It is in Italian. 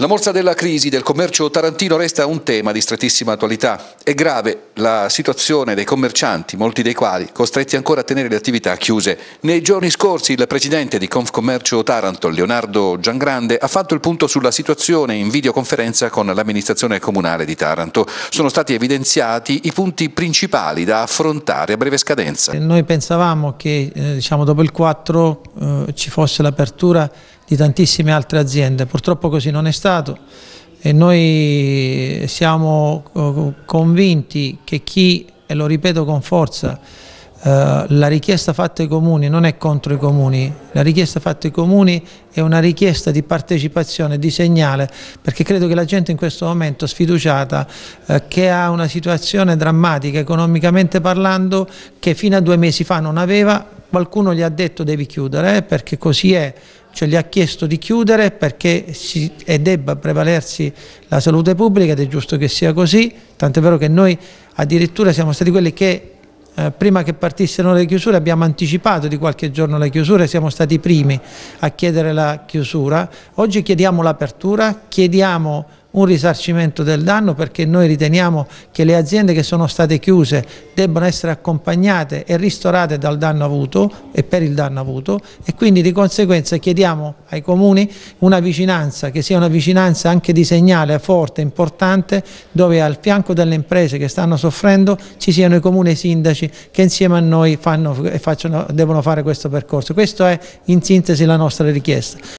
La morsa della crisi del commercio tarantino resta un tema di strettissima attualità. È grave la situazione dei commercianti, molti dei quali costretti ancora a tenere le attività chiuse. Nei giorni scorsi il presidente di Confcommercio Taranto, Leonardo Giangrande, ha fatto il punto sulla situazione in videoconferenza con l'amministrazione comunale di Taranto. Sono stati evidenziati i punti principali da affrontare a breve scadenza. Noi pensavamo che eh, diciamo, dopo il 4 eh, ci fosse l'apertura di tantissime altre aziende. Purtroppo così non è stato e noi siamo eh, convinti che chi, e lo ripeto con forza, eh, la richiesta fatta ai comuni non è contro i comuni, la richiesta fatta ai comuni è una richiesta di partecipazione, di segnale, perché credo che la gente in questo momento sfiduciata, eh, che ha una situazione drammatica economicamente parlando, che fino a due mesi fa non aveva, qualcuno gli ha detto devi chiudere eh, perché così è, cioè gli ha chiesto di chiudere perché si, e debba prevalersi la salute pubblica ed è giusto che sia così, tant'è vero che noi addirittura siamo stati quelli che eh, prima che partissero le chiusure abbiamo anticipato di qualche giorno le chiusure, siamo stati i primi a chiedere la chiusura, oggi chiediamo l'apertura, chiediamo un risarcimento del danno perché noi riteniamo che le aziende che sono state chiuse debbano essere accompagnate e ristorate dal danno avuto e per il danno avuto e quindi di conseguenza chiediamo ai comuni una vicinanza che sia una vicinanza anche di segnale forte, importante dove al fianco delle imprese che stanno soffrendo ci siano i comuni e i sindaci che insieme a noi fanno, facciano, devono fare questo percorso. Questa è in sintesi la nostra richiesta.